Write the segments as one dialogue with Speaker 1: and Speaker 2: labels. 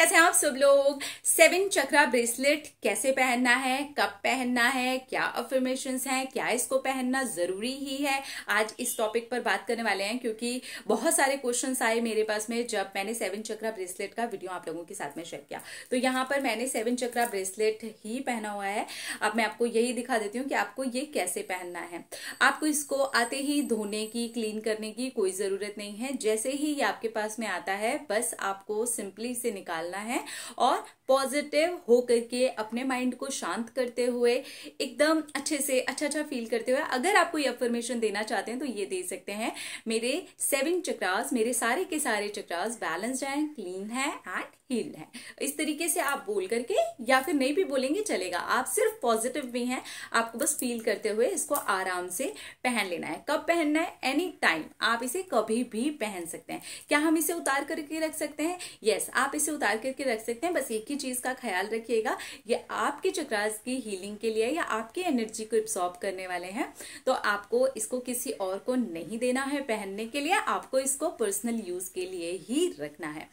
Speaker 1: कैसे हैं आप सब लोग सेवन चक्रा ब्रेसलेट कैसे पहनना है कब पहनना है क्या अफर्मेशन हैं क्या इसको पहनना ज़रूरी ही है आज इस टॉपिक पर बात करने वाले हैं क्योंकि बहुत सारे क्वेश्चन आए मेरे पास में जब मैंने सेवन चक्रा ब्रेसलेट का वीडियो आप लोगों के साथ में शेयर किया तो यहाँ पर मैंने सेवन चक्रा ब्रेसलेट ही पहना हुआ है अब मैं आपको यही दिखा देती हूँ कि आपको ये कैसे पहनना है आपको इसको आते ही धोने की क्लीन करने की कोई ज़रूरत नहीं है जैसे ही ये आपके पास में आता है बस आपको सिंपली से निकालना निकालना है और पॉजिटिव होकर के अपने माइंड को शांत करते हुए एकदम अच्छे से अच्छा अच्छा फील करते हुए अगर आपको कोई अफर्मेशन देना चाहते हैं तो ये दे सकते हैं मेरे सेवन चक्रास मेरे सारे के सारे चक्रास बैलेंस्ड हैं क्लीन है एंड हील्ड हैं इस तरीके से आप बोल करके या फिर नहीं भी बोलेंगे चलेगा आप सिर्फ पॉजिटिव भी हैं आपको बस फील करते हुए इसको आराम से पहन लेना है कब पहनना है एनी टाइम आप इसे कभी भी पहन सकते हैं क्या हम इसे उतार करके रख सकते हैं यस yes, आप इसे उतार करके रख सकते हैं बस एक ही चीज का ख्याल रखिएगा ये आपके चक्रास की हीलिंग के लिए या आपकी एनर्जी को एब्सॉर्ब करने वाले हैं तो आपको इसको किसी और को नहीं देना है पहनने के लिए आपको इसको पर्सनल यूज के लिए ही रखना है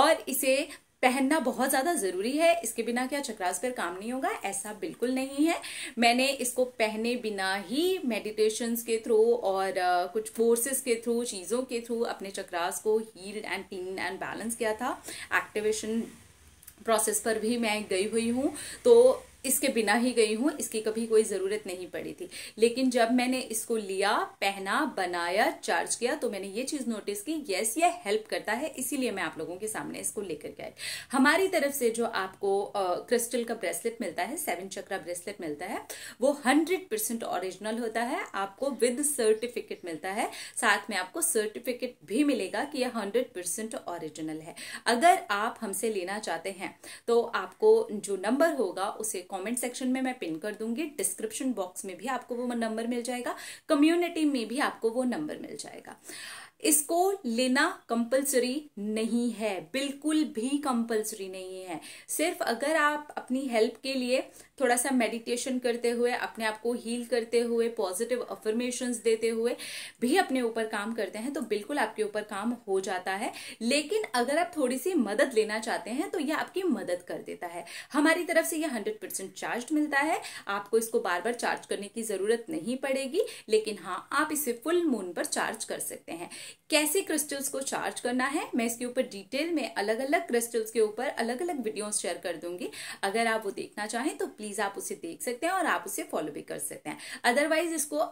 Speaker 1: और इसे पहनना बहुत ज़्यादा ज़रूरी है इसके बिना क्या चक्रास पर काम नहीं होगा ऐसा बिल्कुल नहीं है मैंने इसको पहने बिना ही मेडिटेशंस के थ्रू और uh, कुछ फोर्सेस के थ्रू चीज़ों के थ्रू अपने चक्रास को heal and teen and balance किया था एक्टिवेशन प्रोसेस पर भी मैं गई हुई हूँ तो इसके बिना ही गई हूँ इसकी कभी कोई ज़रूरत नहीं पड़ी थी लेकिन जब मैंने इसको लिया पहना बनाया चार्ज किया तो मैंने ये चीज़ नोटिस की येस ये हेल्प करता है इसीलिए मैं आप लोगों के सामने इसको लेकर के आई हमारी तरफ से जो आपको आ, क्रिस्टल का ब्रेसलेट मिलता है सेवन चक्रा ब्रेसलेट मिलता है वो हंड्रेड परसेंट ओरिजिनल होता है आपको विद सर्टिफिकेट मिलता है साथ में आपको सर्टिफिकेट भी मिलेगा कि यह हंड्रेड परसेंट ओरिजिनल है अगर आप हमसे लेना चाहते हैं तो आपको जो नंबर होगा उसे कमेंट सेक्शन में मैं पिन कर दूंगी डिस्क्रिप्शन बॉक्स में भी आपको वो नंबर मिल जाएगा कम्युनिटी में भी आपको वो नंबर मिल जाएगा इसको लेना कंपलसरी नहीं है बिल्कुल भी कंपलसरी नहीं है सिर्फ अगर आप अपनी हेल्प के लिए थोड़ा सा मेडिटेशन करते हुए अपने आप को हील करते हुए पॉजिटिव अफर्मेशन देते हुए भी अपने ऊपर काम करते हैं तो बिल्कुल आपके ऊपर काम हो जाता है लेकिन अगर आप थोड़ी सी मदद लेना चाहते हैं तो यह आपकी मदद कर देता है हमारी तरफ से यह हंड्रेड परसेंट चार्ज मिलता है आपको इसको बार बार चार्ज करने की जरूरत नहीं पड़ेगी लेकिन हाँ आप इसे फुल मून पर चार्ज कर सकते हैं कैसे क्रिस्टल्स को चार्ज करना है मैं इसके ऊपर डिटेल में अलग अलग क्रिस्टल्स के ऊपर अलग अलग वीडियोस शेयर कर दूंगी अगर आप वो देखना चाहें तो प्लीज़ आप उसे देख सकते हैं और आप उसे फॉलो भी कर सकते हैं अदरवाइज इसको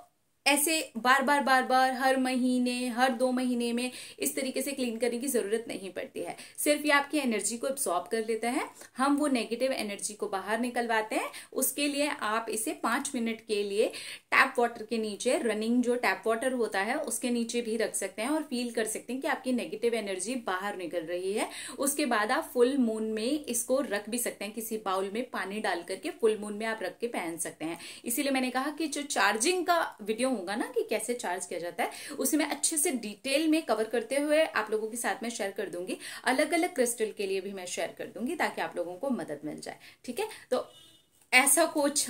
Speaker 1: ऐसे बार बार बार बार हर महीने हर दो महीने में इस तरीके से क्लीन करने की ज़रूरत नहीं पड़ती है सिर्फ ये आपकी एनर्जी को एब्सॉर्ब कर लेता है हम वो नेगेटिव एनर्जी को बाहर निकलवाते हैं उसके लिए आप इसे पाँच मिनट के लिए टैप वाटर के नीचे रनिंग जो टैप वाटर होता है उसके नीचे भी रख सकते हैं और फील कर सकते हैं कि आपकी नेगेटिव एनर्जी बाहर निकल रही है उसके बाद आप फुल मून में इसको रख भी सकते हैं किसी बाउल में पानी डाल करके फुल मून में आप रख के पहन सकते हैं इसीलिए मैंने कहा कि जो चार्जिंग का वीडियो होगा ना कि कैसे चार्ज किया जाता है उसे मैं अच्छे से डिटेल में कवर करते हुए आप लोगों के साथ में शेयर कर दूंगी अलग अलग क्रिस्टल के लिए भी मैं शेयर कर दूंगी ताकि आप लोगों को मदद मिल जाए ठीक है तो ऐसा कुछ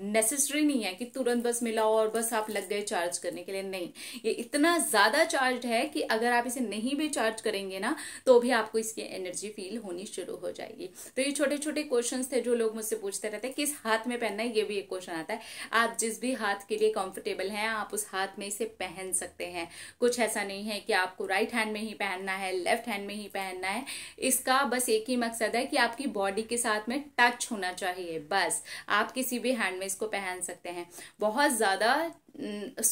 Speaker 1: नेसेसरी नहीं है कि तुरंत बस मिला और बस आप लग गए चार्ज करने के लिए नहीं ये इतना ज़्यादा चार्ज है कि अगर आप इसे नहीं भी चार्ज करेंगे ना तो भी आपको इसकी एनर्जी फील होनी शुरू हो जाएगी तो ये छोटे छोटे क्वेश्चन थे जो लोग मुझसे पूछते रहते हैं किस हाथ में पहनना है ये भी एक क्वेश्चन आता है आप जिस भी हाथ के लिए कंफर्टेबल हैं आप उस हाथ में इसे पहन सकते हैं कुछ ऐसा नहीं है कि आपको राइट हैंड में ही पहनना है लेफ्ट हैंड में ही पहनना है इसका बस एक ही मकसद है कि आपकी बॉडी के साथ में टच होना चाहिए बस यस आप किसी भी हैंड में इसको पहन सकते हैं बहुत ज़्यादा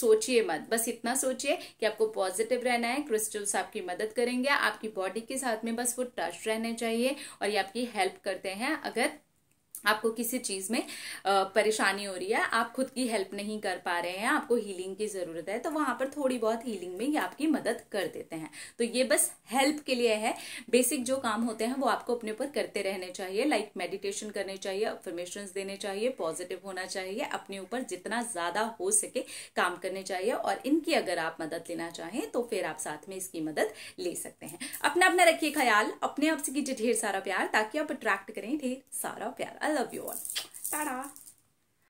Speaker 1: सोचिए मत बस इतना सोचिए कि आपको पॉजिटिव रहना है क्रिस्टल्स आपकी मदद करेंगे आपकी बॉडी के साथ में बस वो टच रहने चाहिए और ये आपकी हेल्प करते हैं अगर आपको किसी चीज़ में परेशानी हो रही है आप खुद की हेल्प नहीं कर पा रहे हैं आपको हीलिंग की ज़रूरत है तो वहां पर थोड़ी बहुत हीलिंग में ये आपकी मदद कर देते हैं तो ये बस हेल्प के लिए है बेसिक जो काम होते हैं वो आपको अपने ऊपर करते रहने चाहिए लाइक मेडिटेशन करने चाहिए अफर्मेशन देने चाहिए पॉजिटिव होना चाहिए अपने ऊपर जितना ज़्यादा हो सके काम करने चाहिए और इनकी अगर आप मदद लेना चाहें तो फिर आप साथ में इसकी मदद ले सकते हैं अपना अपना रखिए ख्याल अपने आप से कीजिए ढेर सारा प्यार ताकि आप अट्रैक्ट करें ढेर सारा प्यार I love you all. Ta-da!